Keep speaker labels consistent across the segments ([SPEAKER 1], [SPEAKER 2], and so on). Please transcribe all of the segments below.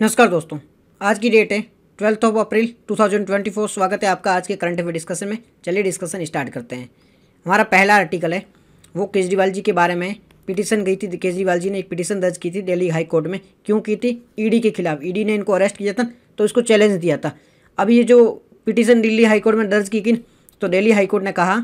[SPEAKER 1] नमस्कार दोस्तों आज की डेट है ट्वेल्थ ऑफ अप्रैल 2024 स्वागत है आपका आज के करंट अफेयर डिस्कशन में चलिए डिस्कशन स्टार्ट करते हैं हमारा पहला आर्टिकल है वो केजरीवाल जी के बारे में पिटीशन गई थी केजरीवाल जी ने एक पिटीशन दर्ज की थी दिल्ली हाई कोर्ट में क्यों की थी ईडी e के खिलाफ ईडी e ने इनको अरेस्ट किया था तो इसको चैलेंज दिया था अब ये जो पिटीशन दिल्ली हाईकोर्ट में दर्ज की गई तो दिल्ली हाईकोर्ट ने कहा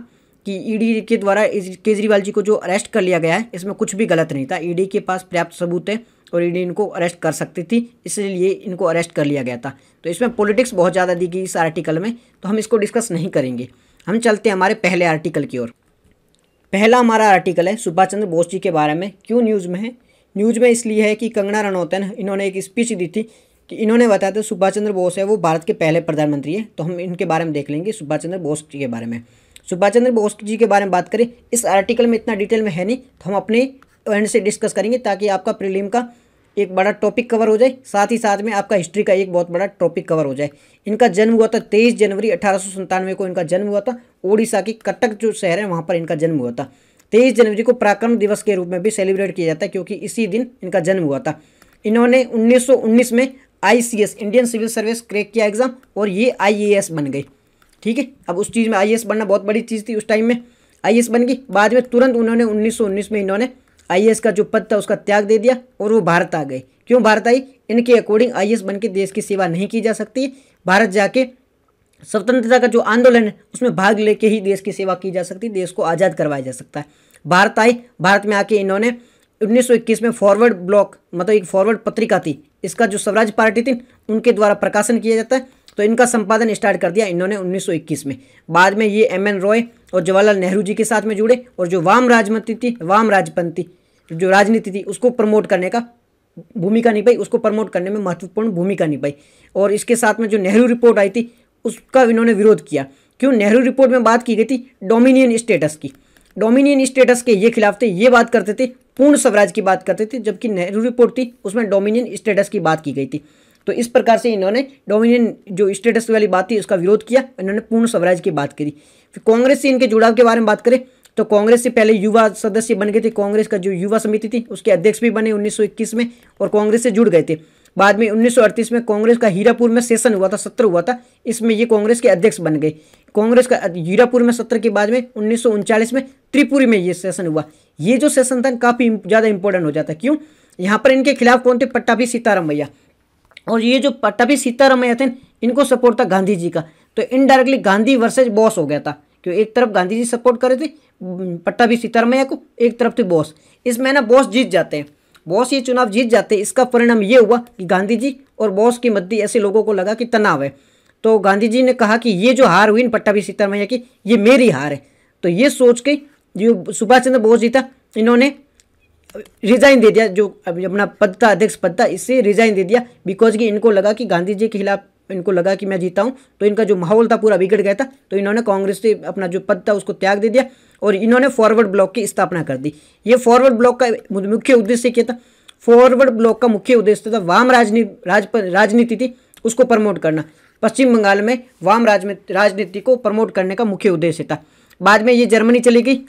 [SPEAKER 1] कि ईडी e के द्वारा केजरीवाल जी को जो अरेस्ट कर लिया गया है इसमें कुछ भी गलत नहीं था ईडी के पास पर्याप्त सबूत है और ईडी इनको अरेस्ट कर सकती थी इसलिए इनको अरेस्ट कर लिया गया था तो इसमें पॉलिटिक्स बहुत ज़्यादा दी गई इस आर्टिकल में तो हम इसको डिस्कस नहीं करेंगे हम चलते हैं हमारे पहले आर्टिकल की ओर पहला हमारा आर्टिकल है सुभाष चंद्र बोस जी के बारे में क्यों न्यूज़ में है न्यूज़ में इसलिए है कि कंगना है इन्होंने एक स्पीच दी थी कि इन्होंने बताया था सुभाष चंद्र बोस है वो भारत के पहले प्रधानमंत्री है तो हम इनके बारे में देख लेंगे सुभाष चंद्र बोस जी के बारे में सुभाष चंद्र बोस जी के बारे में बात करें इस आर्टिकल में इतना डिटेल में है नहीं तो हम अपने एंड से डिस्कस करेंगे ताकि आपका प्रीलिम का एक बड़ा टॉपिक कवर हो जाए साथ ही साथ में आपका हिस्ट्री का एक बहुत बड़ा टॉपिक कवर हो जाए इनका जन्म हुआ था तेईस जनवरी अठारह को इनका जन्म हुआ था ओडिशा की कटक जो शहर है वहाँ पर इनका जन्म हुआ था तेईस जनवरी को पराक्रम दिवस के रूप में भी सेलिब्रेट किया जाता है क्योंकि इसी दिन इनका जन्म हुआ था इन्होंने 1919 में I Indian civil service crack किया एग्ज़ाम और ये आई बन गई ठीक है अब उस चीज़ में आई बनना बहुत बड़ी चीज़ थी उस टाइम में आई बन गई बाद में तुरंत उन्होंने 1919 में इन्होंने आईएएस का जो पद था उसका त्याग दे दिया और वो भारत आ गए क्यों भारत आई इनके अकॉर्डिंग आईएएस बनके देश की सेवा नहीं की जा सकती भारत जाके स्वतंत्रता का जो आंदोलन है उसमें भाग लेके ही देश की सेवा की जा सकती देश को आज़ाद करवाया जा सकता है भारत आई भारत में आके इन्होंने 1921 में फॉरवर्ड ब्लॉक मतलब एक फॉरवर्ड पत्रिका थी इसका जो स्वराज पार्टी थी उनके द्वारा प्रकाशन किया जाता है तो इनका संपादन स्टार्ट कर दिया इन्होंने 1921 में बाद में ये एम एन रॉय और जवाहरलाल नेहरू जी के साथ में जुड़े और जो वाम राजमंत्री थी वाम राजपंथी जो राजनीति थी उसको प्रमोट करने का भूमिका निभाई उसको प्रमोट करने में महत्वपूर्ण भूमिका निभाई और इसके साथ में जो नेहरू रिपोर्ट आई थी उसका इन्होंने विरोध किया क्यों नेहरू रिपोर्ट में बात की गई थी डोमिनियन स्टेटस की डोमिनियन स्टेटस के ये खिलाफ थे ये बात करते थे पूर्ण स्वराज की बात करते थे जबकि नेहरू रिपोर्ट थी उसमें डोमिनियन स्टेटस की बात की गई थी तो इस प्रकार से इन्होंने डोमिनियन जो स्टेटस वाली बात थी उसका विरोध किया इन्होंने पूर्ण स्वराज की बात करी फिर कांग्रेस से इनके जुड़ाव के बारे में बात करें तो कांग्रेस से पहले युवा सदस्य बन गए थे कांग्रेस का जो युवा समिति थी उसके अध्यक्ष भी बने 1921 में और कांग्रेस से जुड़ गए थे बाद में 1938 में कांग्रेस का हीरापुर में सेशन हुआ था सत्र हुआ था इसमें ये कांग्रेस के अध्यक्ष बन गए कांग्रेस का हीरापुर में सत्र के बाद में उन्नीस में त्रिपुरी में ये सेशन हुआ ये जो सेशन था काफ़ी ज़्यादा इंपॉर्टेंट हो जाता क्यों यहाँ पर इनके खिलाफ कौन थे पट्टाभी भैया और ये जो पट्टाभी सीतारामैया थे इनको सपोर्ट था गांधी जी का तो इनडायरेक्टली गांधी वर्सेज बॉस हो गया था क्यों एक तरफ गांधी जी सपोर्ट कर रहे थे पट्टा भी सीतारमैया को एक तरफ थे बॉस इसमें ना बॉस जीत जाते हैं बॉस ये चुनाव जीत जाते हैं इसका परिणाम ये हुआ कि गांधी जी और बॉस की मध्य ऐसे लोगों को लगा कि तनाव है तो गांधी जी ने कहा कि ये जो हार हुई पट्टा भी सीतारमैया की ये मेरी हार है तो ये सोच के जो सुभाष चंद्र बोस जी था इन्होंने रिजाइन दे दिया जो अपना पद था अध्यक्ष पद था इससे रिजाइन दे दिया बिकॉज कि इनको लगा कि गांधी जी के खिलाफ तो इनको लगा कि मैं जीता हूँ तो इनका जो माहौल था पूरा बिगड़ गया था तो इन्होंने कांग्रेस से अपना जो पद था उसको त्याग दे दिया और इन्होंने फॉरवर्ड ब्लॉक की स्थापना कर दी ये फॉरवर्ड ब्लॉक का मुख्य उद्देश्य क्या था फॉरवर्ड ब्लॉक का मुख्य उद्देश्य था वाम राजनीति राज, राजनीति थी उसको प्रमोट करना पश्चिम बंगाल में वाम राजनीति को प्रमोट करने का मुख्य उद्देश्य था बाद में ये जर्मनी चली गई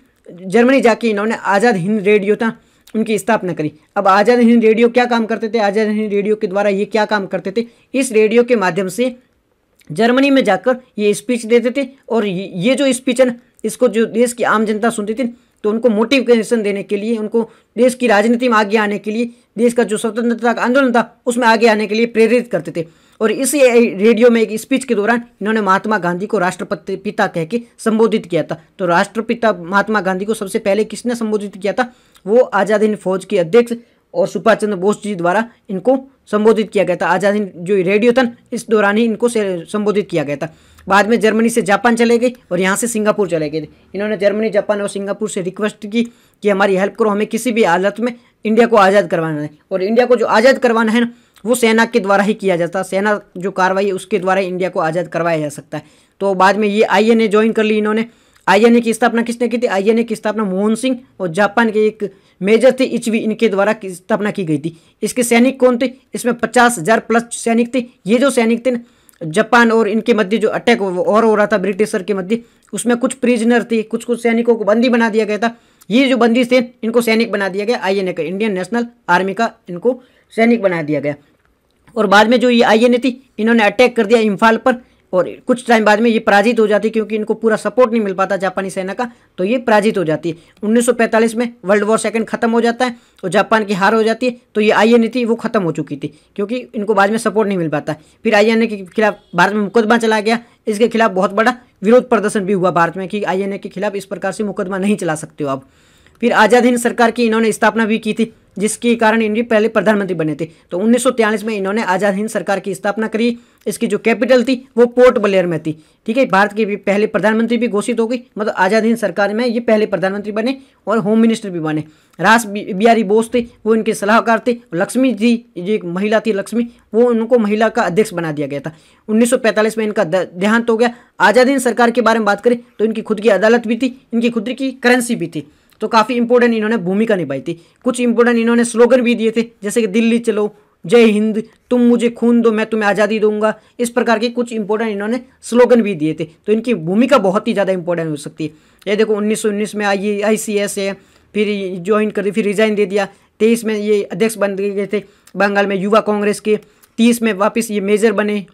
[SPEAKER 1] जर्मनी जाके इन्होंने आज़ाद हिंद रेडियो था उनकी स्थापना करी अब आज़ाद हिंद रेडियो क्या काम करते थे आज़ाद हिंद रेडियो के द्वारा ये क्या काम करते थे इस रेडियो के माध्यम से जर्मनी में जाकर ये स्पीच देते थे और ये जो स्पीच है ना इसको जो देश की आम जनता सुनती थी तो उनको मोटिवेशन देने के लिए उनको देश की राजनीति में आगे आने के लिए देश का जो स्वतंत्रता का आंदोलन था उसमें आगे आने के लिए प्रेरित करते थे और इसी रेडियो में एक स्पीच के दौरान इन्होंने महात्मा गांधी को राष्ट्रपति पिता कह के संबोधित किया था तो राष्ट्रपिता महात्मा गांधी को सबसे पहले किसने संबोधित किया था वो आज़ाद हिंद फौज के अध्यक्ष और सुभाष चंद्र बोस जी द्वारा इनको संबोधित किया गया था आज़ाद हिंद जो रेडियो था इस दौरान ही इनको संबोधित किया गया था बाद में जर्मनी से जापान चले गए और यहाँ से सिंगापुर चले गए इन्होंने जर्मनी जापान और सिंगापुर से रिक्वेस्ट की कि हमारी हेल्प करो हमें किसी भी हालत में इंडिया को आज़ाद करवाना है और इंडिया को जो आज़ाद करवाना है ना वो सेना के द्वारा ही किया जाता सेना जो कार्रवाई है उसके द्वारा इंडिया को आज़ाद करवाया जा सकता है तो बाद में ये आई एन ए ज्वाइन कर ली इन्होंने आईएनए की स्थापना किसने की थी आईएनए की स्थापना मोहन सिंह और जापान के एक मेजर थे इचवी इनके द्वारा स्थापना की गई थी इसके सैनिक कौन थे इसमें पचास हजार प्लस सैनिक थे ये जो सैनिक थे ना जापान और इनके मध्य जो अटैक और हो रहा था ब्रिटिशर के मध्य उसमें कुछ प्रिजनर थे कुछ कुछ सैनिकों को बंदी बना दिया गया था ये जो बंदी थे इनको सैनिक बना दिया गया आई का इंडियन नेशनल आर्मी का इनको सैनिक बना दिया गया और बाद में जो ये आई एन थी इन्होंने अटैक कर दिया इम्फाल पर और कुछ टाइम बाद में ये पराजित हो जाती क्योंकि इनको पूरा सपोर्ट नहीं मिल पाता जापानी सेना का तो ये पराजित हो जाती है 1945 में वर्ल्ड वॉर सेकंड खत्म हो जाता है और जापान की हार हो जाती है तो ये आई एन थी वो खत्म हो चुकी थी क्योंकि इनको बाद में सपोर्ट नहीं मिल पाता फिर आई के खिलाफ भारत में मुकदमा चला गया इसके खिलाफ बहुत बड़ा विरोध प्रदर्शन भी हुआ भारत में कि आई के खिलाफ इस प्रकार से मुकदमा नहीं चला सकते हो आप फिर आज़ाद हिंद सरकार की इन्होंने स्थापना भी की थी जिसके कारण इनके पहले प्रधानमंत्री बने थे तो उन्नीस में इन्होंने आज़ाद हिंद सरकार की स्थापना करी इसकी जो कैपिटल थी वो पोर्ट ब्लेयर में थी ठीक है भारत के पहले प्रधानमंत्री भी घोषित हो गई मतलब आज़ाद हिंद सरकार में ये पहले प्रधानमंत्री बने और होम मिनिस्टर भी बने रास बिहारी बोस थे वो इनके सलाहकार थे लक्ष्मी जी जो एक महिला थी लक्ष्मी वो उनको महिला का अध्यक्ष बना दिया गया था उन्नीस में इनका देहांत हो गया आज़ाद हिंद सरकार के बारे में बात करें तो इनकी खुद की अदालत भी थी इनकी खुद की करेंसी भी थी तो काफ़ी इंपॉर्टेंट इन्होंने भूमिका निभाई थी कुछ इंपॉर्टेंट इन्होंने स्लोगन भी दिए थे जैसे कि दिल्ली चलो जय हिंद तुम मुझे खून दो मैं तुम्हें आज़ादी दूंगा इस प्रकार के कुछ इंपॉर्टेंट इन्होंने स्लोगन भी दिए थे तो इनकी भूमिका बहुत ही ज़्यादा इंपॉर्टेंट हो सकती है ये देखो उन्नीस में आई आई सी एस है फिर ज्वाइन कर दी फिर रिज़ाइन दे दिया तेईस में ये अध्यक्ष बन गए थे बंगाल में युवा कांग्रेस के तीस में वापस ये मेजर बने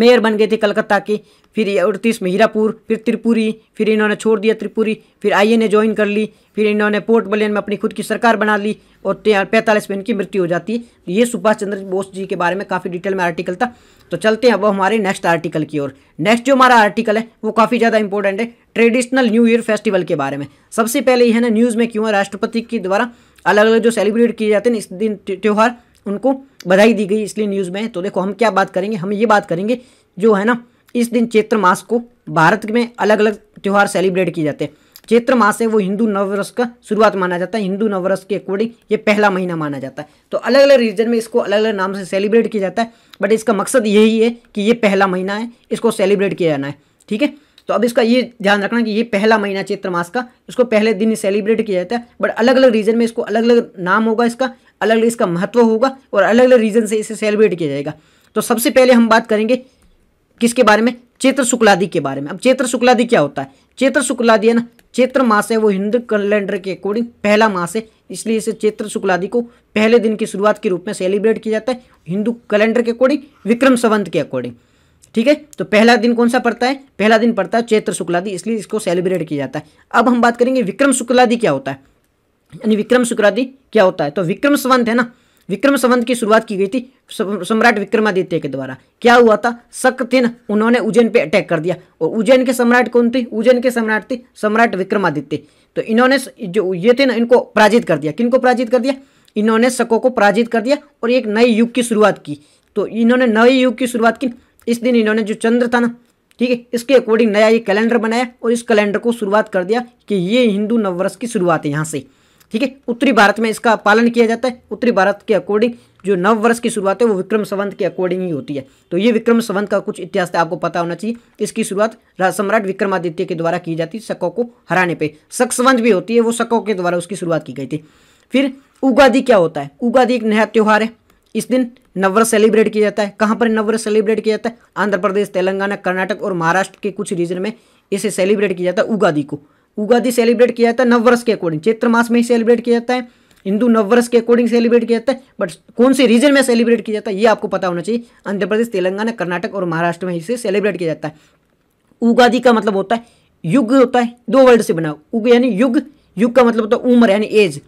[SPEAKER 1] मेयर बन गए थे कलकत्ता के फिर अड़तीस में हीरापुर फिर त्रिपुरी फिर इन्होंने छोड़ दिया त्रिपुरी फिर आई ने ज्वाइन कर ली फिर इन्होंने पोर्ट बलियन में अपनी खुद की सरकार बना ली और पैंतालीस में इनकी मृत्यु हो जाती है ये सुभाष चंद्र बोस जी के बारे में काफ़ी डिटेल में आर्टिकल था तो चलते हैं अब हमारे नेक्स्ट आर्टिकल की ओर नेक्स्ट जो हमारा आर्टिकल है वो काफ़ी ज़्यादा इंपॉर्टेंट है ट्रेडिशनल न्यू ईयर फेस्टिवल के बारे में सबसे पहले यह ना न्यूज़ में क्यों है राष्ट्रपति के द्वारा अलग अलग जो सेलिब्रेट किए जाते हैं इस दिन त्यौहार उनको बधाई दी गई इसलिए न्यूज़ में तो देखो हम क्या बात करेंगे हम ये बात करेंगे जो है ना इस दिन चैत्र मास को भारत में अलग अलग त्यौहार सेलिब्रेट किए जाते हैं चैत्र मास है वो हिंदू नववर्ष का शुरुआत माना जाता है हिंदू नववर्ष के अकॉर्डिंग ये पहला महीना माना जाता है तो अलग अलग रीजन में इसको अलग अलग नाम से सेलिब्रेट किया जाता है बट इसका मकसद यही है कि ये पहला महीना है इसको सेलिब्रेट किया जाना है ठीक है तो अब इसका ये ध्यान रखना कि ये पहला महीना चैत्र मास का इसको पहले दिन सेलिब्रेट किया जाता है बट अलग अलग रीजन में इसको अलग अलग नाम होगा इसका अलग अलग इसका महत्व होगा और अलग अलग रीजन से इसे सेलिब्रेट किया जाएगा तो सबसे पहले हम बात करेंगे किसके बारे में चैत्र शुक्लादि के बारे में अब चैत्र शुक्लादि क्या होता है चैत्र शुक्लादि है ना चैत्र मास है वो हिंदू कैलेंडर के अकॉर्डिंग पहला मास है इसलिए इसे चैत्र शुक्लादि को पहले दिन की शुरुआत के रूप में सेलिब्रेट किया जाता है हिंदू कैलेंडर के अकॉर्डिंग विक्रम संवंत के अकॉर्डिंग ठीक है तो पहला दिन कौन सा पड़ता है पहला दिन पड़ता है चैत्र शुक्लादि इसलिए इसको सेलिब्रेट किया जाता है अब हम बात करेंगे विक्रम शुक्लादि क्या होता है यानी विक्रम शुक्लादि क्या होता है तो विक्रम संवंत है ना विक्रम संबंध की शुरुआत की गई थी सम्राट विक्रमादित्य के द्वारा क्या हुआ था ना उन्होंने उज्जैन पे अटैक कर दिया और उज्जैन के सम्राट कौन थे उज्जैन के सम्राट थे सम्राट विक्रमादित्य तो इन्होंने जो ये थे ना इनको पराजित कर दिया किनको पराजित कर दिया इन्होंने शकों को पराजित कर दिया और एक नए युग की शुरुआत की तो इन्होंने नए युग की शुरुआत की इस दिन इन्होंने जो चंद्र था ना ठीक है इसके अकॉर्डिंग नया ये कैलेंडर बनाया और इस कैलेंडर को शुरुआत कर दिया कि ये हिंदू नववर्ष की शुरुआत है यहाँ से ठीक है उत्तरी भारत में इसका पालन किया जाता है उत्तरी भारत के अकॉर्डिंग जो नव वर्ष की शुरुआत है वो विक्रम संवंत के अकॉर्डिंग ही होती है तो ये विक्रम संवंत का कुछ इतिहास आपको पता होना चाहिए इसकी शुरुआत सम्राट विक्रमादित्य के द्वारा की जाती है शकों को हराने पर शक संवंत भी होती है वो शकों के द्वारा उसकी शुरुआत की गई थी फिर उगादी क्या होता है उगादी एक नया त्यौहार है इस दिन नववर्ष सेलिब्रेट किया जाता है कहाँ पर नववर्ष सेलिब्रेट किया जाता है आंध्र प्रदेश तेलंगाना कर्नाटक और महाराष्ट्र के कुछ रीजन में इसे सेलिब्रेट किया जाता है उगादी को उगादी सेलिब्रेट किया जाता है नववर्ष के अकॉर्डिंग चैत्र मास में ही सेलिब्रेट किया जाता है हिंदू नववर्ष के अकॉर्डिंग सेलिब्रेट किया जाता है बट कौन से रीजन में सेलिब्रेट किया जाता है ये आपको पता होना चाहिए आंध्र प्रदेश तेलंगाना कर्नाटक और महाराष्ट्र में इसे सेलिब्रेट किया जाता है उगादी का मतलब होता है युग होता है दो वर्ड से बना उग यानी युग युग का मतलब होता है उम्र यानी एज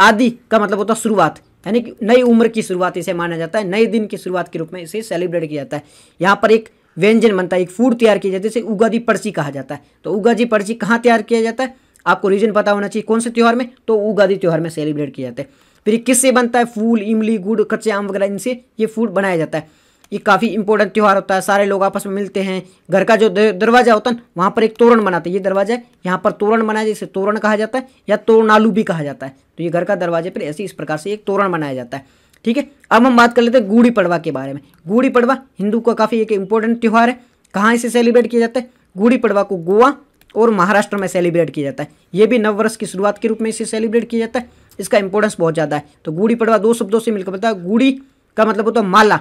[SPEAKER 1] आदि का मतलब होता है शुरुआत यानी कि नई उम्र की शुरुआत इसे माना जाता है नए दिन की शुरुआत के रूप में इसे सेलिब्रेट किया जाता है यहाँ पर एक व्यंजन बनता है एक फूड तैयार किया जाता है जिसे उगादी पर्ची कहा जाता है तो उगादी पर्ची कहाँ तैयार किया जाता है आपको रीजन पता होना चाहिए कौन से त्यौहार में तो उगादी त्यौहार में सेलिब्रेट किया जाता है फिर किससे बनता है फूल इमली गुड़ कच्चे आम वगैरह इनसे ये फूड बनाया जाता है ये काफ़ी इंपॉर्टेंट त्यौहार होता है सारे लोग आपस में मिलते हैं घर का जो दरवाजा होता है वहाँ पर एक तोरण बनाते हैं ये दरवाजा है यहाँ पर तोरण बनाया जिसे तोरण कहा जाता है या तोरणालू भी कहा जाता है तो ये घर का दरवाजे पर ऐसे इस प्रकार से एक तोरण बनाया जाता है ठीक है अब हम बात कर लेते हैं गुड़ी पड़वा के बारे में गुड़ी पड़वा हिंदू का काफ़ी एक इंपॉर्टेंट त्यौहार है कहाँ इसे सेलिब्रेट किया जाता है गुड़ी पड़वा को गोवा और महाराष्ट्र में सेलिब्रेट किया जाता है ये भी नववर्ष की शुरुआत के रूप में इसे सेलिब्रेट किया जाता है इसका इंपॉर्टेंस बहुत ज़्यादा है तो गुड़ी पड़वा दो शब्दों से मिलकर बताया गुड़ी का मतलब होता है माला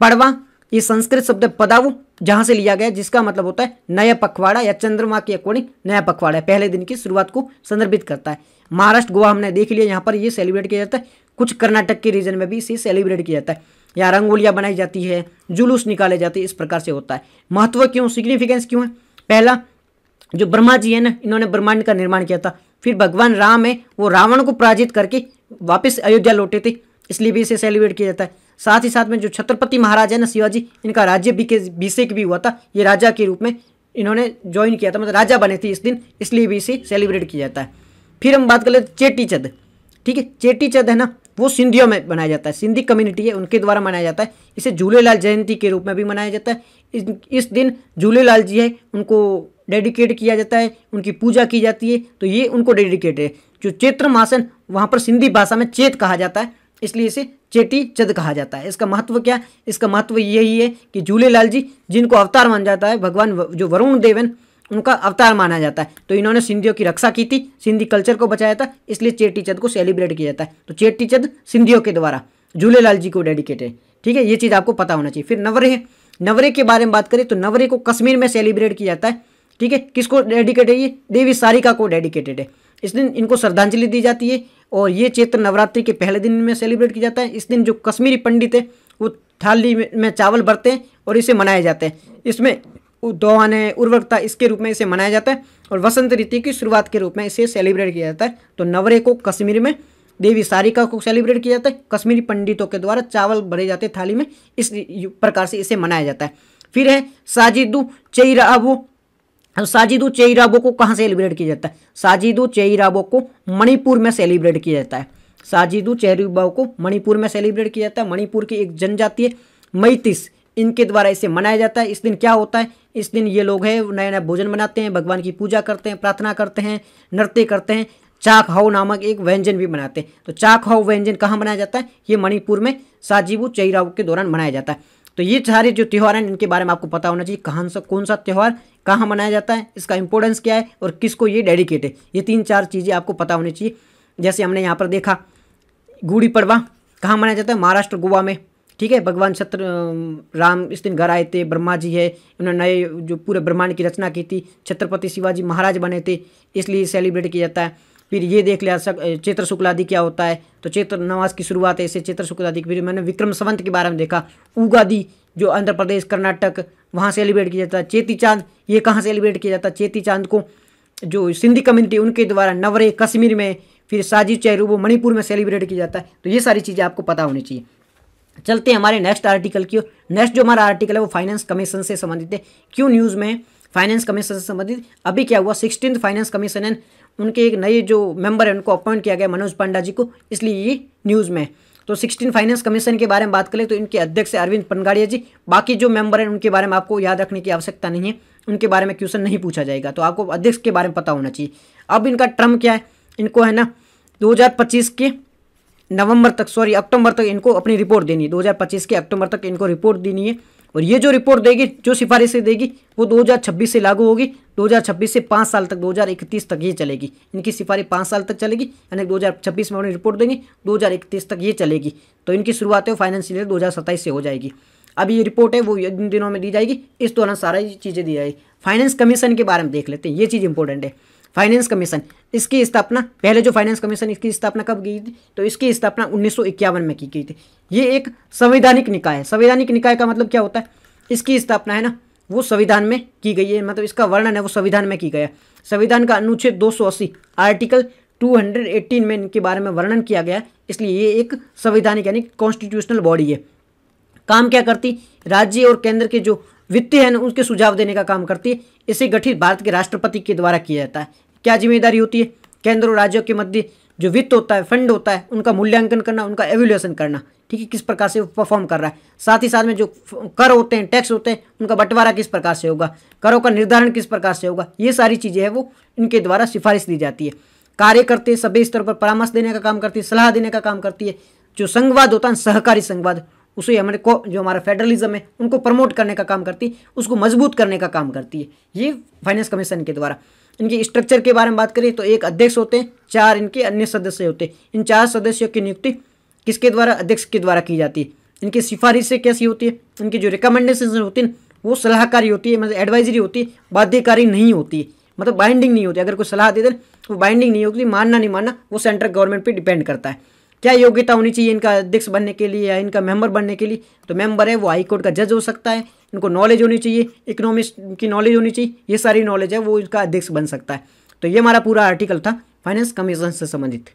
[SPEAKER 1] पड़वा ये संस्कृत शब्द पदावु जहाँ से लिया गया जिसका मतलब होता है नया पखवाड़ा या चंद्रमा के अकॉर्डिंग नया पखवाड़ा है पहले दिन की शुरुआत को संदर्भित करता है महाराष्ट्र गोवा हमने देख लिया यहाँ पर ये सेलिब्रेट किया जाता है कुछ कर्नाटक के रीजन में भी इसे सेलिब्रेट किया जाता है या रंगोलियाँ बनाई जाती है जुलूस निकाले जाते हैं इस प्रकार से होता है महत्व क्यों सिग्निफिकेंस क्यों है पहला जो ब्रह्मा जी है ना इन्होंने ब्रह्मांड का निर्माण किया था फिर भगवान राम है वो रावण को पराजित करके वापस अयोध्या लौटे थे इसलिए भी इसे सेलिब्रेट किया जाता है साथ ही साथ में जो छत्रपति महाराज है ना शिवाजी इनका राज्य भी के अभिषेक भी हुआ था ये राजा के रूप में इन्होंने ज्वाइन किया था मतलब राजा बने थे इस दिन इसलिए भी इसे सेलिब्रेट किया जाता है फिर हम बात कर लेते चेटी चद ठीक है चेटी चद है ना वो सिंधियों में मनाया जाता है सिंधी कम्युनिटी है उनके द्वारा मनाया जाता है इसे झूलेलाल जयंती के रूप में भी मनाया जाता है इस, इस दिन झूलेलाल जी है उनको डेडिकेट किया जाता है उनकी पूजा की जाती है तो ये उनको डेडिकेट है जो चैत्र मासन वहाँ पर सिंधी भाषा में चेत कहा जाता है इसलिए इसे चेटी चद कहा जाता है इसका महत्व क्या इसका महत्व यही है कि झूलेलाल जी जिनको अवतार माना जाता है भगवान जो वरुण देवन उनका अवतार माना जाता है तो इन्होंने सिंधियों की रक्षा की थी सिंधी कल्चर को बचाया था इसलिए चेटी चंद को सेलिब्रेट किया जाता है तो चेटी चंद सिंधियों के द्वारा झूलेलाल जी को डेडिकेट है ठीक है ये चीज़ आपको पता होना चाहिए फिर नवरे नवरे के बारे में बात करें तो नवरे को कश्मीर में सेलिब्रेट किया जाता है ठीक है किसको डेडिकेटेड है ये देवी सारिका को डेडिकेटेड है इस दिन इनको श्रद्धांजलि दी जाती है और ये चैत्र नवरात्रि के पहले दिन में सेलिब्रेट किया जाता है इस दिन जो कश्मीरी पंडित है वो थाली में चावल भरते हैं और इसे मनाए जाते हैं इसमें दोहन है उर्वरकता इसके रूप में इसे मनाया जाता है और वसंत ऋतु की शुरुआत के रूप में इसे सेलिब्रेट किया जाता है तो नवरे को कश्मीर में देवी सारिका को सेलिब्रेट किया जाता है कश्मीरी पंडितों के द्वारा चावल भरे जाते हैं थाली में इस प्रकार से इसे मनाया जाता है फिर है साजिदू अबू साजिदु चेईराबो को कहाँ सेलिब्रेट किया जाता है साजिदु चेईराबो को मणिपुर में सेलिब्रेट किया जाता है साजिदु चेरीबाओ को मणिपुर में सेलिब्रेट किया जाता है मणिपुर की एक जनजाति है मैतीस इनके द्वारा इसे मनाया जाता है इस दिन क्या होता है इस दिन ये लोग हैं नया नया भोजन बनाते हैं भगवान की पूजा करते हैं प्रार्थना करते हैं नृत्य करते हैं चाक हाउ नामक एक व्यंजन भी बनाते हैं तो चाक हाउ व्यंजन कहाँ बनाया जाता है ये मणिपुर में साजिबू चेईराबो के दौरान मनाया जाता है तो ये सारे जो त्यौहार हैं इनके बारे में आपको पता होना चाहिए कहाँ सा कौन सा त्यौहार कहाँ मनाया जाता है इसका इंपॉर्टेंस क्या है और किसको ये डेडिकेट है ये तीन चार चीज़ें आपको पता होनी चाहिए जैसे हमने यहाँ पर देखा गुड़ी पड़वा कहाँ मनाया जाता है महाराष्ट्र गोवा में ठीक है भगवान छत्र राम इस दिन घर आए थे ब्रह्मा जी है उन्होंने नए जो पूरे ब्रह्मांड की रचना की थी छत्रपति शिवाजी महाराज बने थे इसलिए सेलिब्रेट किया जाता है फिर ये देख लिया सक शुक्लादि क्या होता है तो चित्र नवास की शुरुआत है चित्र चैत्र शुक्लादि फिर मैंने विक्रम संवंत के बारे में देखा उगादी जो आंध्र प्रदेश कर्नाटक वहाँ सेलिब्रेट किया जाता है चेती चांद ये कहाँ सेलिब्रेट किया जाता है चेती चांद को जो सिंधी कम्युनिटी उनके द्वारा नवरे कश्मीर में फिर साजिद चेहरू वो मणिपुर में सेलिब्रेट किया जाता है तो ये सारी चीज़ें आपको पता होनी चाहिए चलते हैं हमारे नेक्स्ट आर्टिकल की नेक्स्ट जो हमारा आर्टिकल है वो फाइनेंस कमीशन से संबंधित है क्यों न्यूज़ में फाइनेंस कमीशन से संबंधित अभी क्या हुआ सिक्सटीन फाइनेंस कमीशन एंड उनके एक नए जो मेंबर हैं उनको अपॉइंट किया गया मनोज पांडा जी को इसलिए ये न्यूज़ में तो सिक्सटीन फाइनेंस कमीशन के बारे में बात करें तो इनके अध्यक्ष अरविंद पनगाड़िया जी बाकी जो मेंबर हैं उनके बारे में आपको याद रखने की आवश्यकता नहीं है उनके बारे में क्वेश्चन नहीं पूछा जाएगा तो आपको अध्यक्ष के बारे में पता होना चाहिए अब इनका टर्म क्या है इनको है ना दो के नवंबर तक सॉरी अक्टूबर तक इनको अपनी रिपोर्ट देनी है दो के अक्टूबर तक इनको रिपोर्ट देनी है और ये जो रिपोर्ट देगी जो सिफारिशें देगी वो 2026 से लागू होगी 2026 से पाँच साल तक 2031 तक ये चलेगी इनकी सिफारिश पाँच साल तक चलेगी यानी 2026 में उन्हें रिपोर्ट देंगे 2031 तक ये चलेगी तो इनकी शुरुआत है फाइनेंशियल हज़ार सत्ताईस से हो जाएगी अब ये रिपोर्ट है वो इन दिनों में दी जाएगी इस दौरान सारा चीज़ें दी जाएगी फाइनेंस कमीशन के बारे में देख लेते हैं ये चीज़ इंपॉर्टेंट है फाइनेंस कमीशन इसकी स्थापना पहले जो फाइनेंस कमीशन इसकी स्थापना कब की थी तो इसकी स्थापना उन्नीस में की गई थी ये एक संवैधानिक निकाय है संवैधानिक निकाय का मतलब क्या होता है इसकी स्थापना है ना वो संविधान में की गई है मतलब इसका वर्णन है वो संविधान में की गया है संविधान का अनुच्छेद दो आर्टिकल 218 में इनके बारे में वर्णन किया गया है इसलिए ये एक संवैधानिक यानी कॉन्स्टिट्यूशनल बॉडी है काम क्या करती राज्य और केंद्र के जो वित्तीय है ना उनके सुझाव देने का काम करती है इसे गठित भारत के राष्ट्रपति के द्वारा किया जाता है क्या जिम्मेदारी होती है केंद्र और राज्यों के मध्य जो वित्त होता है फंड होता है उनका मूल्यांकन करना उनका एवोल्यूशन करना ठीक है किस प्रकार से वो परफॉर्म कर रहा है साथ ही साथ में जो कर होते हैं टैक्स होते हैं उनका बंटवारा किस प्रकार से होगा करों का निर्धारण किस प्रकार से होगा ये सारी चीज़ें हैं वो इनके द्वारा सिफारिश दी जाती है कार्य करते सभी स्तर पर परामर्श देने का काम करती है सलाह देने का काम करती है जो संघवाद होता है सहकारी संघवाद उसे हमारे को जो हमारा फेडरलिज्म है उनको प्रमोट करने का काम करती है उसको मजबूत करने का काम करती है ये फाइनेंस कमीशन के द्वारा इनके स्ट्रक्चर के बारे में बात करें तो एक अध्यक्ष होते हैं चार इनके अन्य सदस्य होते हैं इन चार सदस्यों की नियुक्ति किसके द्वारा अध्यक्ष के द्वारा की जाती है इनकी सिफारिशें कैसी होती है इनकी जो रिकमेंडेशन होती है वो सलाहकारी होती है मतलब एडवाइजरी होती है बाध्यकारी नहीं होती है मतलब बाइंडिंग नहीं होती अगर कोई सलाह दे दे तो बाइंडिंग नहीं होती मानना नहीं मानना वो सेंट्रल गवर्नमेंट पर डिपेंड करता है क्या योग्यता होनी चाहिए इनका अध्यक्ष बनने के लिए या इनका मेंबर बनने के लिए तो मेंबर है वो हाईकोर्ट का जज हो सकता है उनको नॉलेज होनी चाहिए इकोनॉमिक्स की नॉलेज होनी चाहिए ये सारी नॉलेज है वो इनका अध्यक्ष बन सकता है तो ये हमारा पूरा आर्टिकल था फाइनेंस कमीशन से संबंधित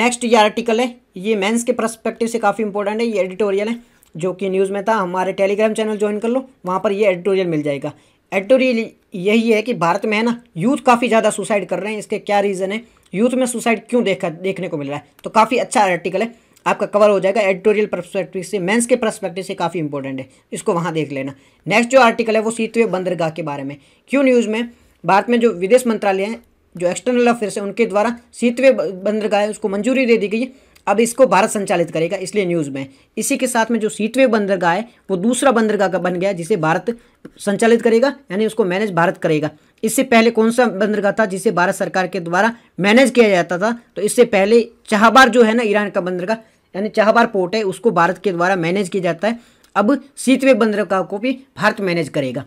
[SPEAKER 1] नेक्स्ट ये आर्टिकल है ये मेंस के परस्पेक्टिव से काफ़ी इंपॉर्टेंट है ये एडिटोरियल है जो कि न्यूज़ में था हमारे टेलीग्राम चैनल ज्वाइन कर लो वहाँ पर ये एडिटोरियल मिल जाएगा एडिटोरियल यही है कि भारत में है ना यूथ काफ़ी ज़्यादा सुसाइड कर रहे हैं इसके क्या रीज़न है यूथ में सुसाइड क्यों देखा देखने को मिल रहा है तो काफ़ी अच्छा आर्टिकल है आपका कवर हो जाएगा एडिटोरियल परस्पेक्टिव से मेंस के परस्पेक्टिव से काफ़ी इंपॉर्टेंट है इसको वहाँ देख लेना नेक्स्ट जो आर्टिकल है वो सीतवे बंदरगाह के बारे में क्यों न्यूज़ में भारत में जो विदेश मंत्रालय है जो एक्सटर्नल अफेयर्स है उनके द्वारा सीतवे बंदरगाह है उसको मंजूरी दे दी गई है अब इसको भारत संचालित करेगा इसलिए न्यूज़ में इसी के साथ में जो सीतवे बंदरगाह है वो दूसरा बंदरगाह का बन गया जिसे भारत संचालित करेगा यानी उसको मैनेज भारत करेगा इससे पहले कौन सा बंदरगाह था जिसे भारत सरकार के द्वारा मैनेज किया जाता था तो इससे पहले चाहबार जो है ना ईरान का बंदरगाह यानी चाहबार पोर्ट है उसको भारत के द्वारा मैनेज किया जाता है अब सीतवे बंदरगाह को भी भारत मैनेज करेगा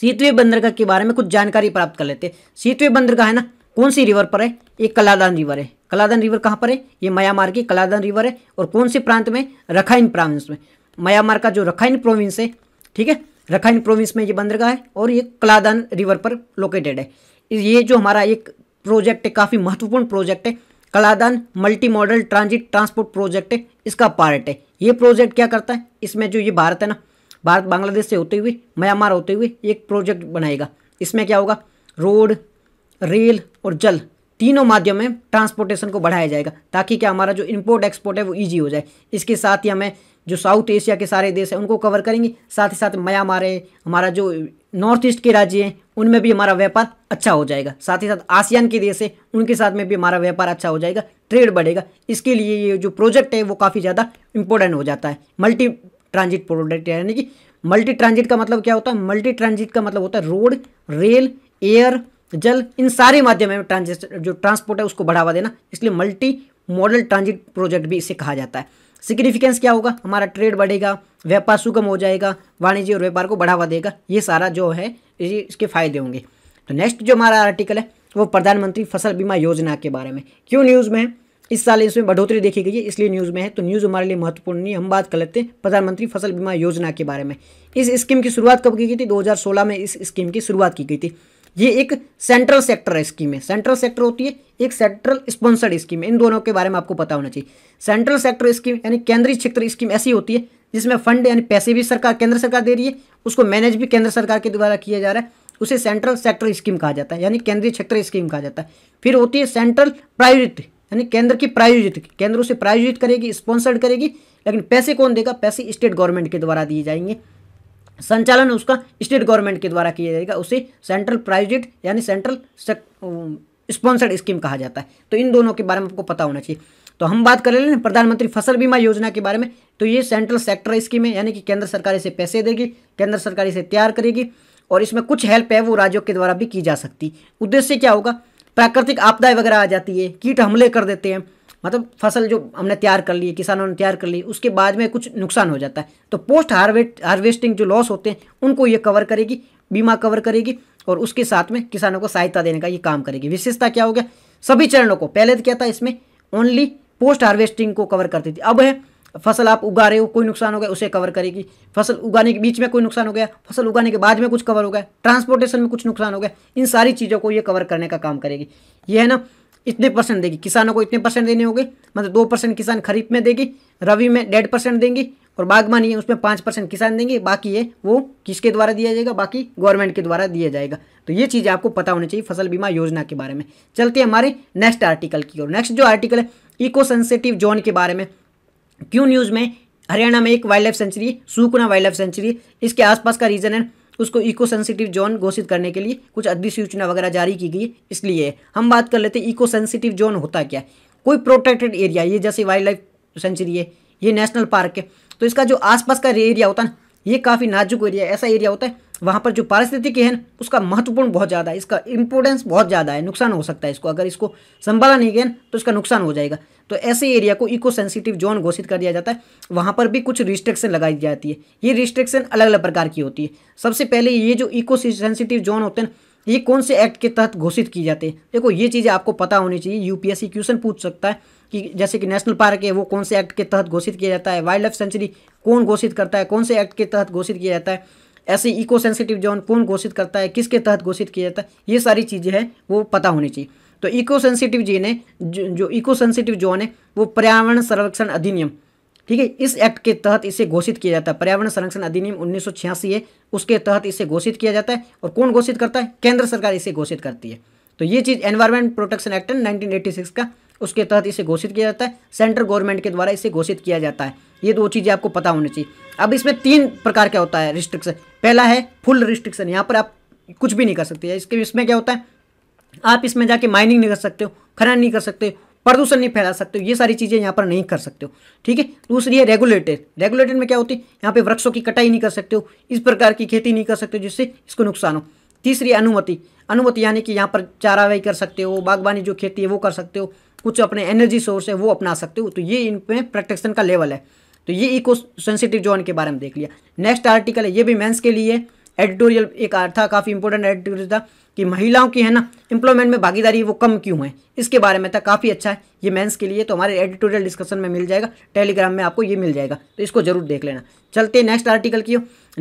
[SPEAKER 1] सीतवे बंदरगाह के बारे में कुछ जानकारी प्राप्त कर लेते हैं सीतवे बंदरगाह है ना कौन सी रिवर पर है ये कलादान रिवर है कलादान रिवर कहाँ पर है ये म्यांमार की कलादान रिवर है और कौन से प्रांत में रखाइन प्रोविंस में म्यांमार का जो रखाइन प्रोविंस है ठीक है रखाइन प्रोविंस में ये बंदरगाह है और ये कलादान रिवर पर लोकेटेड है ये जो हमारा एक प्रोजेक्ट है काफ़ी महत्वपूर्ण प्रोजेक्ट है Kaladan multi modal transit transport project है इसका पार्ट है ये प्रोजेक्ट क्या करता है इसमें जो ये भारत है ना भारत बांग्लादेश से होते हुए म्यांमार होते हुए एक प्रोजेक्ट बनाएगा इसमें क्या होगा रोड रेल और जल तीनों माध्यम में ट्रांसपोर्टेशन को बढ़ाया जाएगा ताकि क्या हमारा जो इम्पोर्ट एक्सपोर्ट है वो ईजी हो जाए इसके साथ ही हमें जो साउथ एशिया के सारे देश हैं उनको कवर करेंगे साथ ही साथ म्यांमार है हमारा जो नॉर्थ ईस्ट के राज्य हैं उनमें भी हमारा व्यापार अच्छा हो जाएगा साथ ही साथ आसियान के देश है उनके साथ में भी हमारा व्यापार अच्छा हो जाएगा ट्रेड बढ़ेगा इसके लिए ये जो प्रोजेक्ट है वो काफ़ी ज़्यादा इंपॉर्टेंट हो जाता है मल्टी ट्रांजिट प्रोडक्ट यानी कि मल्टी ट्रांजिट का मतलब क्या होता है मल्टी ट्रांजिट का मतलब होता है रोड रेल एयर जल इन सारे माध्यम में ट्रांजिट जो ट्रांसपोर्ट है उसको बढ़ावा देना इसलिए मल्टी मॉडल ट्रांजिट प्रोजेक्ट भी इसे कहा जाता है सिग्निफिकेंस क्या होगा हमारा ट्रेड बढ़ेगा व्यापार सुगम हो जाएगा वाणिज्य और व्यापार को बढ़ावा देगा ये सारा जो है इसके फायदे होंगे तो नेक्स्ट जो हमारा आर्टिकल है वो प्रधानमंत्री फसल बीमा योजना के बारे में क्यों न्यूज़ में है इस साल इसमें बढ़ोतरी देखी गई है इसलिए न्यूज़ में है तो न्यूज़ हमारे लिए महत्वपूर्ण नहीं हम बात कर लेते हैं प्रधानमंत्री फसल बीमा योजना के बारे में इस स्कीम की शुरुआत कब की गई थी 2016 में इस स्कीम की शुरुआत की गई थी ये एक सेंट्रल सेक्टर स्कीम है सेंट्रल सेक्टर होती है एक सेंट्रल स्पॉन्सर्ड स्कीम है इन दोनों के बारे में आपको पता होना चाहिए सेंट्रल सेक्टर स्कीम यानी केंद्रीय क्षेत्र स्कीम ऐसी होती है जिसमें फंड यानी पैसे भी सरकार केंद्र सरकार दे रही है उसको मैनेज भी केंद्र सरकार के द्वारा किया जा रहा है उसे सेंट्रल सेक्टर स्कीम कहा जाता है यानी केंद्रीय क्षेत्र स्कीम कहा जाता है फिर होती है सेंट्रल प्रायोजित यानी केंद्र की प्रायोजित केंद्र उसे प्रायोजित करेगी स्पॉन्सर्ड करेगी लेकिन पैसे कौन देगा पैसे स्टेट गवर्नमेंट के द्वारा दिए जाएंगे संचालन उसका स्टेट गवर्नमेंट के द्वारा किया जाएगा उसे सेंट्रल प्रायोजित यानी सेंट्रल स्पॉन्सर्ड स्कीम कहा जाता है तो इन दोनों के बारे में आपको पता होना चाहिए तो हम बात कर लें प्रधानमंत्री फसल बीमा योजना के बारे में तो ये सेंट्रल सेक्टर स्कीम है यानी कि केंद्र सरकार इसे पैसे देगी केंद्र सरकार इसे तैयार करेगी और इसमें कुछ हेल्प है वो राज्यों के द्वारा भी की जा सकती उद्देश्य क्या होगा प्राकृतिक आपदाएं वगैरह आ जाती है कीट हमले कर देते हैं मतलब फसल जो हमने तैयार कर ली किसानों ने तैयार कर ली उसके बाद में कुछ नुकसान हो जाता है तो पोस्ट हार्वेस्ट हार्वेस्टिंग जो लॉस होते हैं उनको ये कवर करेगी बीमा कवर करेगी और उसके साथ में किसानों को सहायता देने का ये काम करेगी विशेषता क्या हो गया सभी चरणों को पहले तो क्या था इसमें ओनली पोस्ट हार्वेस्टिंग को कवर करती थी अब है फसल आप उगा रहे हो कोई नुकसान हो गया उसे कवर करेगी फसल उगाने के बीच में कोई नुकसान हो गया फसल उगाने के बाद में कुछ कवर हो गया ट्रांसपोर्टेशन में कुछ नुकसान हो गया इन सारी चीज़ों को ये कवर करने का काम करेगी ये है ना इतने परसेंट देगी किसानों को इतने परसेंट देने होंगे मतलब दो परसेंट किसान खरीफ में देगी रवि में डेढ़ परसेंट देंगी और बागवानी है उसमें पाँच परसेंट किसान देंगे बाकी है वो किसके द्वारा दिया जाएगा बाकी गवर्नमेंट के द्वारा दिया जाएगा तो ये चीज़ आपको पता होनी चाहिए फसल बीमा योजना के बारे में चलते हैं हमारे नेक्स्ट आर्टिकल की ओर नेक्स्ट जो आर्टिकल है इको सेंसिटिव जोन के बारे में क्यों न्यूज़ में हरियाणा में एक wild life sanctuary Sukhna wild life sanctuary इसके आसपास का रीजन है उसको इको सेंसिटिव जोन घोषित करने के लिए कुछ अधिसूचना वगैरह जारी की गई इसलिए हम बात कर लेते हैं इको सेंसिटिव जोन होता क्या कोई प्रोटेक्टेड एरिया ये जैसे वाइल्ड लाइफ सेंचुरी है ये नेशनल पार्क है तो इसका जो आसपास का एरिया होता है ये काफ़ी नाजुक एरिया ऐसा एरिया होता है वहाँ पर जो पारिस्थितिकी है ना उसका महत्वपूर्ण बहुत ज़्यादा है इसका इंपोर्टेंस बहुत ज़्यादा है नुकसान हो सकता है इसको अगर इसको संभाला नहीं गया तो इसका नुकसान हो जाएगा तो ऐसे एरिया को इको सेंसिटिव जोन घोषित कर दिया जाता है वहाँ पर भी कुछ रिस्ट्रिक्शन लगाई जाती है ये रिस्ट्रिक्शन अलग अलग प्रकार की होती है सबसे पहले ये जो इको सेंसिटिव जोन होते हैं ये कौन से एक्ट के तहत घोषित किए जाते हैं देखो ये चीज़ें आपको पता होनी चाहिए यूपीएससी क्वेश्चन पूछ सकता है कि जैसे कि नेशनल पार्क है वो कौन से एक्ट के तहत घोषित किया जाता है वाइल्ड लाइफ सेंचुरी कौन घोषित करता है कौन से एक्ट के तहत घोषित किया जाता है ऐसे इको सेंसिटिव जोन कौन घोषित करता है किसके तहत घोषित किया जाता है ये सारी चीज़ें हैं वो पता होनी चाहिए तो इको सेंसिटिव जी ने जो इको सेंसिटिव जोन है वो पर्यावरण संरक्षण अधिनियम ठीक है इस एक्ट के तहत इसे घोषित किया जाता है पर्यावरण संरक्षण अधिनियम उन्नीस है उसके तहत इसे घोषित किया जाता है और कौन घोषित करता है केंद्र सरकार इसे घोषित करती है तो ये चीज़ एनवायरमेंट प्रोटेक्शन एक्ट है 1986 का उसके तहत इसे घोषित किया जाता है सेंट्रल गवर्नमेंट के द्वारा इसे घोषित किया जाता है ये दो चीज़ें आपको पता होनी चाहिए अब इसमें तीन प्रकार क्या होता है रिस्ट्रिक्शन पहला है फुल रिस्ट्रिक्शन यहाँ पर आप कुछ भी नहीं कर सकते इसके इसमें क्या होता है आप इसमें जाके माइनिंग नहीं कर सकते हो खनन नहीं कर सकते प्रदूषण नहीं फैला सकते हो ये सारी चीज़ें यहाँ पर नहीं कर सकते हो ठीक है दूसरी है रेगुलेटेड रेगुलेटेड में क्या होती है यहाँ पे वृक्षों की कटाई नहीं कर सकते हो इस प्रकार की खेती नहीं कर सकते जिससे इसको नुकसान हो तीसरी अनुमति अनुमति यानी कि यहाँ पर चारावाही कर सकते हो बागवानी जो खेती है वो कर सकते हो कुछ अपने एनर्जी सोर्स है वो अपना सकते हो तो ये इन पर प्रोटेक्शन का लेवल है तो ये इको सेंसिटिव जोन के बारे में देख लिया नेक्स्ट आर्टिकल है ये भी मेंस के लिए एडिटोरियल एक था काफ़ी इंपॉर्टेंट एडिटोरियल था कि महिलाओं की है ना इंप्लॉयमेंट में भागीदारी वो कम क्यों है इसके बारे में था काफ़ी अच्छा है ये मेंस के लिए तो हमारे एडिटोरियल डिस्कशन में मिल जाएगा टेलीग्राम में आपको ये मिल जाएगा तो इसको जरूर देख लेना चलते नेक्स्ट आर्टिकल की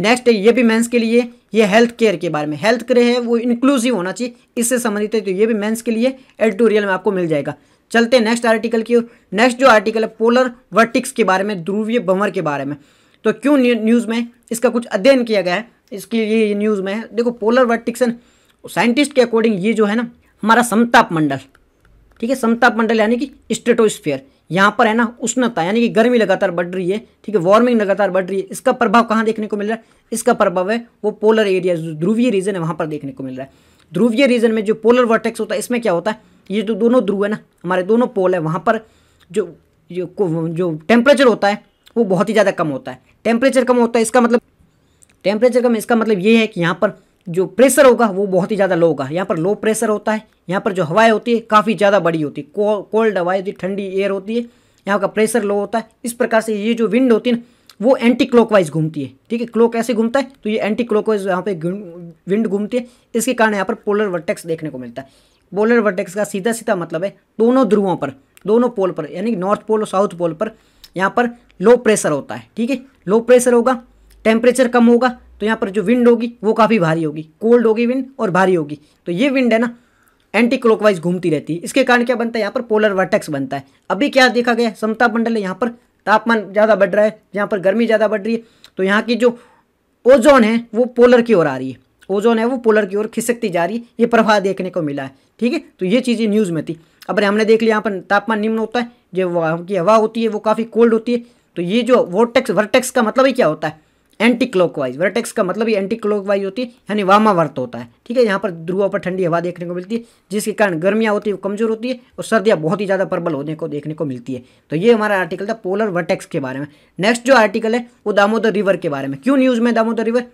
[SPEAKER 1] नेक्स्ट ये भी मेन्स के लिए ये हेल्थ केयर के बारे में हेल्थ केयर है वो इंक्लूसिव होना चाहिए इससे संबंधित है तो ये भी मेन्स के लिए एडिटोरियल में आपको मिल जाएगा चलते नेक्स्ट आर्टिकल की नेक्स्ट जो आर्टिकल है पोलर वर्टिक्स के बारे में ध्रुवीय भंवर के बारे में तो क्यों न्यूज़ में इसका कुछ अध्ययन किया गया है इसकी ये न्यूज़ में है देखो पोलर वर्टिक्स साइंटिस्ट के अकॉर्डिंग ये जो है ना हमारा समताप मंडल ठीक है समताप मंडल यानी कि स्टेटोस्फेयर यहाँ पर है ना उष्णता यानी कि गर्मी लगातार बढ़ रही है ठीक है वार्मिंग लगातार बढ़ रही है इसका प्रभाव कहाँ देखने को मिल रहा है इसका प्रभाव है वो पोलर एरिया ध्रुवीय रीजन है वहाँ पर देखने को मिल रहा है ध्रुवीय रीजन में जो पोलर वर्टेक्स होता है इसमें क्या होता है ये जो दोनों ध्रुव है ना हमारे दोनों पोल है वहाँ पर जो जो जो टेम्परेचर होता है वो बहुत ही ज़्यादा कम होता है टेम्परेचर कम होता है इसका मतलब टेम्परेचर कम इसका मतलब ये है कि यहाँ पर जो प्रेशर होगा वो बहुत ही ज़्यादा लो होगा यहाँ पर लो प्रेशर होता है यहाँ पर जो हवाएं होती है काफ़ी ज़्यादा बड़ी होती है कोल्ड हवाएं होती है ठंडी एयर होती है यहाँ का प्रेशर लो होता है इस प्रकार से ये जो विंड होती है ना वो एंटी क्लॉकवाइज घूमती है ठीक है क्लॉक ऐसे घूमता है तो ये एंटी क्लॉकवाइज यहाँ पे विंड घूमती है इसके कारण यहाँ पर पोलर वर्टेक्स देखने को मिलता है पोलर वर्टेक्स का सीधा सीधा मतलब है दोनों ध्रुवों पर दोनों पोल पर यानी नॉर्थ पोल और साउथ पोल पर यहाँ पर लो प्रेशर होता है ठीक है लो प्रेशर होगा टेम्परेचर कम होगा तो यहाँ पर जो विंड होगी वो काफ़ी भारी होगी कोल्ड होगी विंड और भारी होगी तो ये विंड है ना एंटी क्लॉकवाइज घूमती रहती है इसके कारण क्या बनता है यहाँ पर पोलर वर्टेक्स बनता है अभी क्या देखा गया समता मंडल है यहाँ पर तापमान ज़्यादा बढ़ रहा है यहाँ पर गर्मी ज़्यादा बढ़ रही है तो यहाँ की जो ओजोन है वो पोलर की ओर आ रही है ओजोन है वो पोलर की ओर खिसकती जा रही है ये प्रभाव देखने को मिला है ठीक है तो ये चीज़ें न्यूज़ में थी अब हमने देख लिया यहाँ पर तापमान निम्न होता है जो की हवा होती है वो काफ़ी कोल्ड होती है तो ये जो वोटेक्स वर्टेक्स का मतलब ही क्या होता है एंटी क्लॉकवाइज वर्टेक्स का मतलब ही एंटी क्लॉकवाइज होती है यानी वामावर्त होता है ठीक है यहाँ पर ध्रुवों पर ठंडी हवा देखने को मिलती है जिसके कारण गर्मियाँ होती है वो कमज़ोर होती है और सर्दियाँ बहुत ही ज़्यादा प्रबल होने को देखने को मिलती है तो ये हमारा आर्टिकल था पोलर वर्टेक्स के बारे में नेक्स्ट जो आर्टिकल है वो दामोदर रिवर के बारे में क्यों न्यूज़ में दामोदर रिवर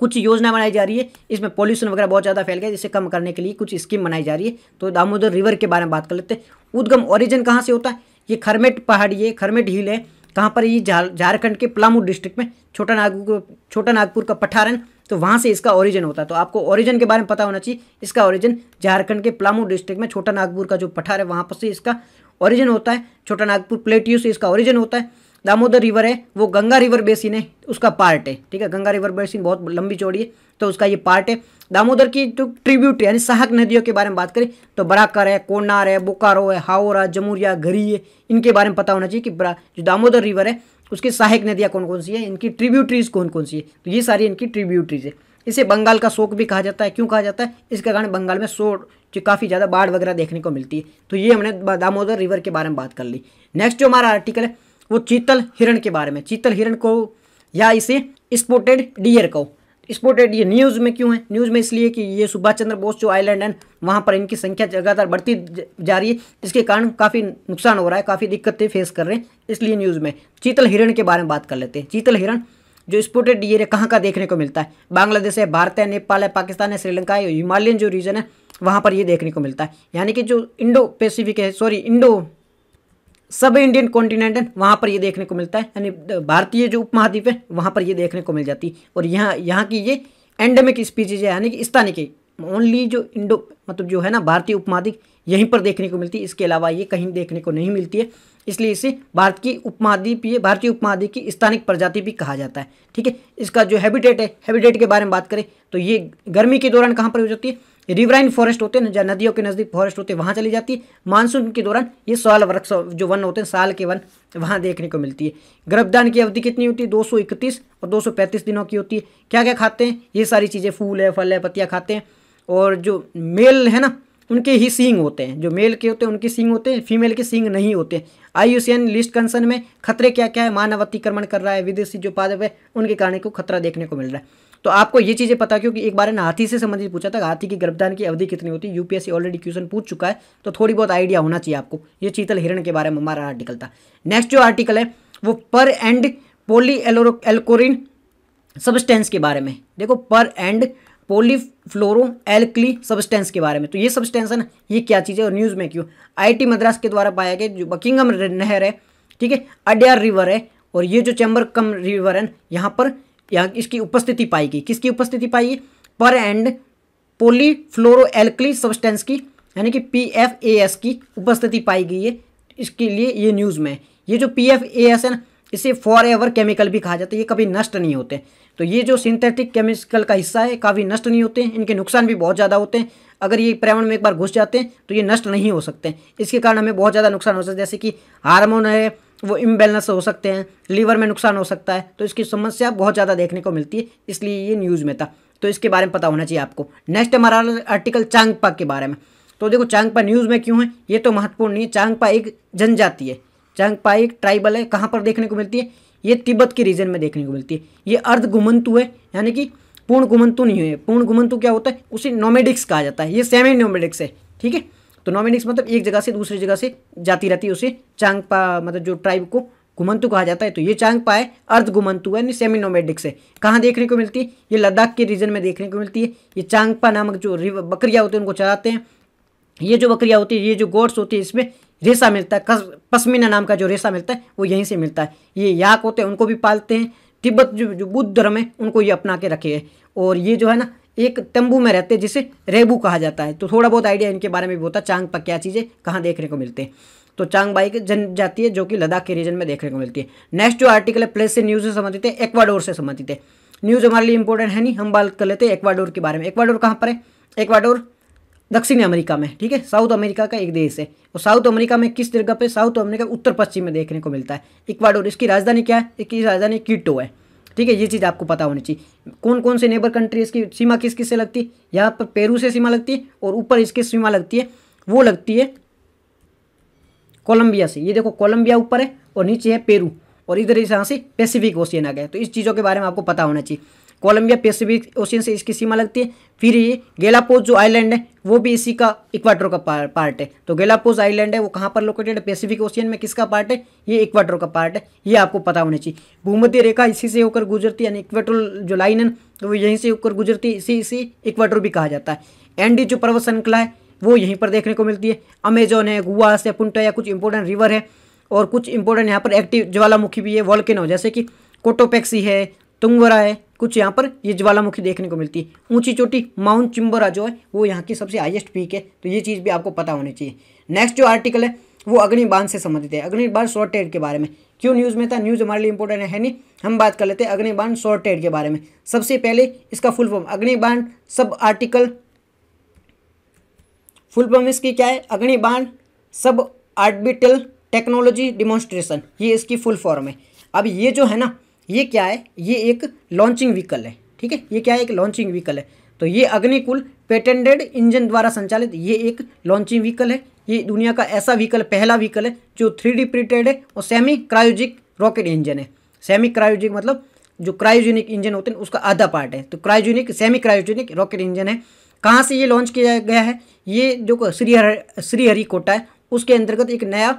[SPEAKER 1] कुछ योजना बनाई जा रही है इसमें पॉल्यूशन वगैरह बहुत ज़्यादा फैल गया है जिसे कम करने के लिए कुछ स्कीम बनाई जा रही है तो दामोदर रिवर के बारे में बात कर लेते हैं उद्गम ओरिजिन कहाँ से होता है ये खरमेट पहाड़ी है खरमेट हिल है कहाँ पर ये झारखंड के पलामू डिस्ट्रिक्ट में छोटा नागपुर छोटा नागपुर का पठारन तो वहाँ से इसका ओरिजिन होता है तो आपको ओरिजिन के बारे में पता होना चाहिए इसका ओरिजिन झारखंड के पलामू डिस्ट्रिक्ट में छोटा नागपुर का जो पठार है वहाँ पर से इसका ओरिजिन होता है छोटा नागपुर प्लेटियो से इसका ओरिजिन होता है दामोदर रिवर है वो गंगा रिवर बेसिन है उसका पार्ट है ठीक है गंगा रिवर बेसिन बहुत लंबी चौड़ी है तो उसका ये पार्ट है दामोदर की जो तो ट्रिब्यूट यानी सहाक नदियों के बारे में बात करें तो बराकर है कोनार है बोकारो है हावरा जमुरिया घरी है इनके बारे में पता होना चाहिए कि जो दामोदर रिवर है उसकी सहायक नदियाँ कौन कौन सी है इनकी ट्रिब्यूटरीज कौन कौन सी है तो ये सारी इनकी ट्रिब्यूटरीज है इसे बंगाल का शोक भी कहा जाता है क्यों कहा जाता है इसके कारण बंगाल में शोर जो काफ़ी ज़्यादा बाढ़ वगैरह देखने को मिलती है तो ये हमने दामोदर रिवर के बारे में बात कर ली नेक्स्ट जो हमारा आर्टिकल है वो चीतल हिरण के बारे में चीतल हिरण को या इसे स्पोटेड डियर को स्पोटेड ये न्यूज़ में क्यों है न्यूज़ में इसलिए कि ये सुभाष चंद्र बोस जो आइलैंड है वहाँ पर इनकी संख्या लगातार बढ़ती जा रही है इसके कारण काफ़ी नुकसान हो रहा है काफ़ी दिक्कतें फेस कर रहे हैं इसलिए न्यूज़ में चीतल हिरण के बारे में बात कर लेते हैं चीतल हिरण जो स्पोटेड डियर है कहाँ का देखने को मिलता है बांग्लादेश है भारत है नेपाल है पाकिस्तान है श्रीलंका है हिमालयन जो रीजन है वहाँ पर ये देखने को मिलता है यानी कि जो इंडो पैसिफिक है sorry Indo sub Indian continent है वहाँ पर ये देखने को मिलता है यानी भारतीय जो उपमहाद्वीप है वहाँ पर ये देखने को मिल जाती है और यहाँ यहाँ की ये एंडेमिक स्पीसीज है यानी कि स्थानिक की ओनली जो इंडो मतलब जो है ना भारतीय उपमहाद्वीप यहीं पर देखने को मिलती है इसके अलावा ये कहीं देखने को नहीं मिलती है इसलिए इसे भारत की उपमहाद्वीप ये भारतीय उपमहाद्वीप की स्थानिक प्रजाति भी कहा जाता है ठीक है इसका जो हैबिटेट है हैबिटेट के बारे में बात करें तो ये गर्मी के दौरान कहाँ पर हो जाती है रिवराइन फॉरेस्ट होते हैं जहाँ नदियों के नज़दीक फॉरेस्ट होते हैं वहाँ चली जाती है मानसून के दौरान ये साल वृक्ष जो वन होते हैं साल के वन वहाँ देखने को मिलती है गर्भदान की अवधि कितनी होती है 231 और 235 दिनों की होती है क्या क्या खाते हैं ये सारी चीज़ें फूल है फल है पत्तियाँ खाते हैं और जो मेल है ना उनके ही सींग होते हैं जो मेल के होते हैं उनके सींग होते हैं फीमेल के सींग नहीं होते आईयूसीएन लिस्ट कंसर्न में खतरे क्या क्या है मानव अतिक्रमण कर रहा है विदेशी जो पादप है उनके कारण को खतरा देखने को मिल रहा है तो आपको ये चीज़ें पता क्योंकि एक बार हाथी से संबंधित पूछा था हाथी की गर्भधान की अवधि कितनी होती है यूपीएससी ऑलरेडी क्वेश्चन पूछ चुका है तो थोड़ी बहुत आइडिया होना चाहिए आपको ये चीतल हिरण के बारे में हमारा आर्टिकल था नेक्स्ट जो आर्टिकल है वो पर एंड पोली एल्कोरिन सबस्टेंस के बारे में देखो पर एंड पोलीफ्लोरो एल्कली सबस्टेंस के बारे में तो ये सबस्टेंस है ना ये क्या चीज़ है और न्यूज़ में क्यों आईटी मद्रास के द्वारा पाया गया जो बकिंगम नहर है ठीक है अड्यार रिवर है और ये जो चैम्बर कम रिवर है यहाँ पर या इसकी उपस्थिति पाएगी किसकी उपस्थिति पाएगी पर एंड एल्कली सब्सटेंस की यानी कि पी एफ ए एस की उपस्थिति पाई गई है इसके लिए ये न्यूज़ में ये जो पी एफ ए एस है ना इसे फॉर एवर केमिकल भी कहा जाता है ये कभी नष्ट नहीं होते तो ये जो सिंथेटिक केमिकल का हिस्सा है काफ़ी नष्ट नहीं होते इनके नुकसान भी बहुत ज़्यादा होते हैं अगर ये पर्यावरण में एक बार घुस जाते हैं तो ये नष्ट नहीं हो सकते इसके कारण हमें बहुत ज़्यादा नुकसान हो सकता है जैसे कि हारमोन है वो इम्बेलेंस हो सकते हैं लीवर में नुकसान हो सकता है तो इसकी समस्या बहुत ज़्यादा देखने को मिलती है इसलिए ये न्यूज़ में था तो इसके बारे में पता होना चाहिए आपको नेक्स्ट हमारा आर्टिकल चांगपा के बारे में तो देखो चांगपा न्यूज़ में क्यों है ये तो महत्वपूर्ण नहीं है चांगपा एक जनजाति है चांगपा एक ट्राइबल है कहाँ पर देखने को मिलती है ये तिब्बत के रीजन में देखने को मिलती है ये अर्ध घुमंतु है यानी कि पूर्ण घुमंतु नहीं है पूर्ण घुमंतु क्या होता है उसे नोमेडिक्स कहा जाता है ये सेमी नोमेडिक्स है ठीक है तो नॉमिनिक्स मतलब एक जगह से दूसरी जगह से जाती रहती है उसे चांगपा मतलब जो ट्राइब को घुमंतु कहा जाता है तो ये चांगपा है अर्ध घुमंतु है यानी सेमी नोमेडिक्स है कहाँ देखने को मिलती है ये लद्दाख के रीजन में देखने को मिलती है ये चांगपा नामक जो बकरियाँ होती है उनको चलाते हैं ये जो बकरियाँ होती है ये जो गोड्स होती है इसमें रेशा मिलता है पश्मीना नाम का जो रेशा मिलता है वो यहीं से मिलता है ये याक होते हैं उनको भी पालते हैं तिब्बत जो जो बुद्ध धर्म है उनको ये अपना के रखे है और ये जो है ना एक तंबू में रहते जिसे रेबू कहा जाता है तो थोड़ा बहुत आइडिया इनके बारे में भी होता है चांग पर क्या चीज़ें कहाँ देखने को मिलते हैं तो चांग बाई की जनजाति है जो कि लद्दाख के रीजन में देखने को मिलती है नेक्स्ट जो आर्टिकल है प्लेस से न्यूज़ से संबंधित है एक्वाडोर से संबंधित है न्यूज़ हमारे लिए इंपॉर्टेंट है नहीं हम बात कर लेते हैं एक्वाडोर के बारे में एक्वाडोर कहाँ पर है एक्वाडोर दक्षिण अमेरिका में ठीक है साउथ अमेरिका का एक देश है और साउथ अमेरिका में किस जगह पर साउथ अमेरिका उत्तर पश्चिम में देखने को मिलता है इक्वाडोर इसकी राजधानी क्या है इसकी राजधानी कीटो है ठीक है ये चीज़ आपको पता होनी चाहिए कौन कौन से नेबर कंट्रीज़ की सीमा किस किस से लगती है यहाँ पर पेरू से सीमा लगती है और ऊपर इसकी सीमा लगती है वो लगती है कोलंबिया से ये देखो कोलंबिया ऊपर है और नीचे है पेरू और इधर इस यहाँ से पैसिफिक ओशियन आ गया तो इस चीज़ों के बारे में आपको पता होना चाहिए कोलंबिया पैसिफिक ओशियन से इसकी सीमा लगती है फिर ये गेलापोज जो आइलैंड है वो भी इसी का इक्वाटर का पार्ट है तो गेलापोज आइलैंड है वो कहाँ पर लोकेटेड है पैसिफिक ओशियन में किसका पार्ट है ये इक्वाटर का पार्ट है ये आपको पता होना चाहिए भूमध्य रेखा इसी से होकर गुजरती है यानी इक्वेटर जो लाइन है तो वो यहीं से होकर गुजरती है इसी इसी इक्वाटर भी कहा जाता है एंडी जो पर्वत श्रृंखला है वो यहीं पर देखने को मिलती है अमेजोन है गुआस से पुंटा या कुछ इंपोर्टेंट रिवर है और कुछ इंपोर्टेंट यहाँ पर एक्टिव ज्वालामुखी भी है वॉल्केनो जैसे कि कोटोपैक्सी है तुंगवरा है कुछ यहाँ पर ये ज्वालामुखी देखने को मिलती है ऊंची चोटी माउंट चिम्बरा जो है वो यहाँ की सबसे हाईएस्ट पीक है तो ये चीज़ भी आपको पता होनी चाहिए नेक्स्ट जो आर्टिकल है वो बांध से संबंधित है अग्निबान शॉर्टेड के बारे में क्यों न्यूज़ में था न्यूज़ हमारे लिए इंपॉर्टेंट है नहीं हम बात कर लेते हैं अग्निबान शॉर्टेड के बारे में सबसे पहले इसका full form अग्निबान sub article full form इसकी क्या है अग्निबान सब आर्टिटल टेक्नोलॉजी डिमॉन्स्ट्रेशन ये इसकी फुल फॉर्म है अब ये जो है ना ये क्या है ये एक लॉन्चिंग व्हीकल है ठीक है ये क्या है एक लॉन्चिंग व्हीकल है तो ये अग्निकुल पेटेंडेड इंजन द्वारा संचालित ये एक लॉन्चिंग व्हीकल है ये दुनिया का ऐसा व्हीकल पहला व्हीकल है जो थ्री डी प्रिंटेड है और सेमी क्रायोजिक रॉकेट इंजन है सेमी क्रायोजिक मतलब जो क्रायोजेनिक इंजन होते हैं उसका आधा पार्ट है तो cryogenic semi cryogenic rocket engine है कहाँ से ये लॉन्च किया गया है ये जो श्रीहर श्रीहरिकोटा है उसके अंतर्गत एक नया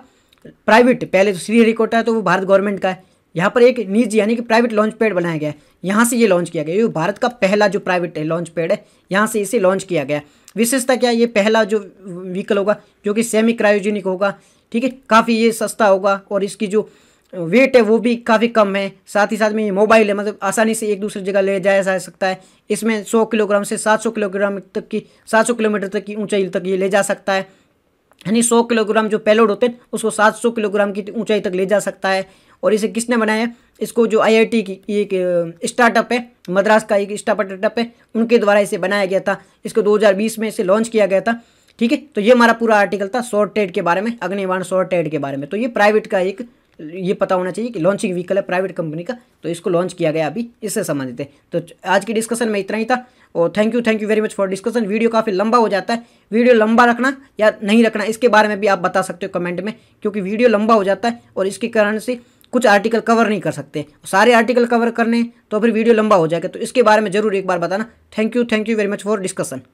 [SPEAKER 1] प्राइवेट पहले तो श्रीहरिकोटा है तो वो भारत गवर्नमेंट का है यहाँ पर एक निजी यानी कि प्राइवेट लॉन्च पैड बनाया गया है यहाँ से ये लॉन्च किया गया ये भारत का पहला जो प्राइवेट लॉन्च पैड है यहाँ से इसे लॉन्च किया गया विशेषता क्या ये पहला जो व्हीकल होगा जो कि सेमी क्रायोजेनिक होगा ठीक है काफ़ी ये सस्ता होगा और इसकी जो वेट है वो भी काफ़ी कम है साथ ही साथ में ये मोबाइल है मतलब आसानी से एक दूसरी जगह ले जाया जा सकता है इसमें 100 किलोग्राम से 700 किलोग्राम तक की 700 किलोमीटर तक की ऊंचाई तक ये ले जा सकता है यानी 100 किलोग्राम जो पेलोड होते हैं उसको 700 किलोग्राम की ऊंचाई तक ले जा सकता है और इसे किसने बनाया इसको जो आईआईटी की एक स्टार्टअप है मद्रास का एक स्टार्टअप है उनके द्वारा इसे बनाया गया था इसको 2020 में इसे लॉन्च किया गया था ठीक है तो ये हमारा पूरा आर्टिकल था शॉर्टेड के बारे में अग्निवाण शॉर्टेड के बारे में तो ये प्राइवेट का एक ये पता होना चाहिए कि लॉन्चिंग व्हीकल है प्राइवेट कंपनी का तो इसको लॉन्च किया गया अभी इससे संबंधित है तो आज की डिस्कशन में इतना ही था और thank you thank you very much for discussion video काफ़ी लंबा हो जाता है वीडियो लंबा रखना या नहीं रखना इसके बारे में भी आप बता सकते हो कमेंट में क्योंकि वीडियो लंबा हो जाता है और इसके कारण से कुछ आर्टिकल कवर नहीं कर सकते सारे आर्टिकल कवर करने तो फिर वीडियो लंबा हो जाएगा तो इसके बारे में जरूर एक बार बताना thank you thank you very much for discussion